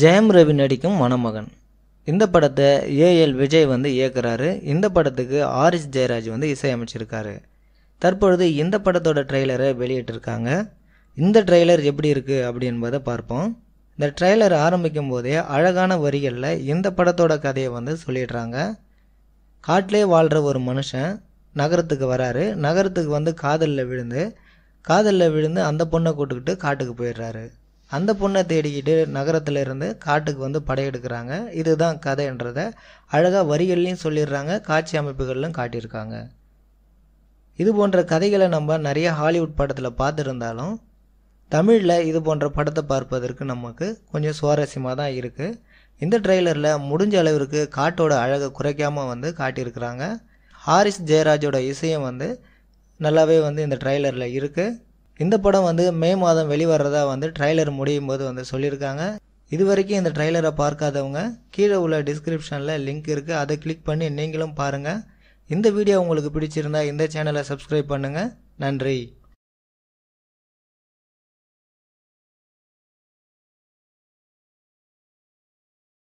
ஜெயம் ரவி நடிக்கும் மணமகன் இந்த படத்தை ஏஎல் விஜய் வந்து இயக்குறாரு இந்த படத்துக்கு ஆரிஸ் ஜெயராஜ் வந்து இசையமைச்சிருக்காரு தற்பொழுது இந்த படத்தோட ட்ரெய்லரை வெளியிட்டிருக்காங்க இந்த ட்ரெய்லர் எப்படி இருக்குது அப்படி என்பதை பார்ப்போம் இந்த ட்ரெய்லர் ஆரம்பிக்கும் போதே அழகான வரிகளில் இந்த படத்தோட கதையை வந்து சொல்லிடுறாங்க காட்டிலே வாழ்கிற ஒரு மனுஷன் நகரத்துக்கு வராரு நகரத்துக்கு வந்து காதலில் விழுந்து காதலில் விழுந்து அந்த பொண்ணை கூட்டுக்கிட்டு காட்டுக்கு போயிடுறாரு அந்த பொண்ணை தேடிக்கிட்டு நகரத்தில் இருந்து காட்டுக்கு வந்து படையெடுக்கிறாங்க இதுதான் கதைன்றதை அழகாக வரிகள்லையும் சொல்லிடுறாங்க காட்சி அமைப்புகள்லையும் காட்டியிருக்காங்க இது போன்ற கதைகளை நம்ம நிறைய ஹாலிவுட் படத்தில் பார்த்துருந்தாலும் தமிழில் இது போன்ற படத்தை பார்ப்பதற்கு நமக்கு கொஞ்சம் சுவாரஸ்யமாக தான் இருக்குது இந்த ட்ரெய்லரில் முடிஞ்ச அளவிற்கு காட்டோட அழகை குறைக்காமல் வந்து காட்டியிருக்கிறாங்க ஹாரிஸ் ஜெயராஜோட இசையும் வந்து நல்லாவே வந்து இந்த ட்ரெய்லரில் இருக்குது இந்த படம் வந்து மே மாதம் வெளிவரதா வந்து ட்ரைலர் முடியும் போது வந்து சொல்லியிருக்காங்க இது வரைக்கும் இந்த ட்ரைலரை பார்க்காதவங்க கீழே உள்ள டிஸ்கிரிப்ஷனில் லிங்க் இருக்குது அதை கிளிக் பண்ணி நீங்களும் பாருங்கள் இந்த வீடியோ உங்களுக்கு பிடிச்சிருந்தா இந்த சேனலை சப்ஸ்கிரைப் பண்ணுங்கள் நன்றி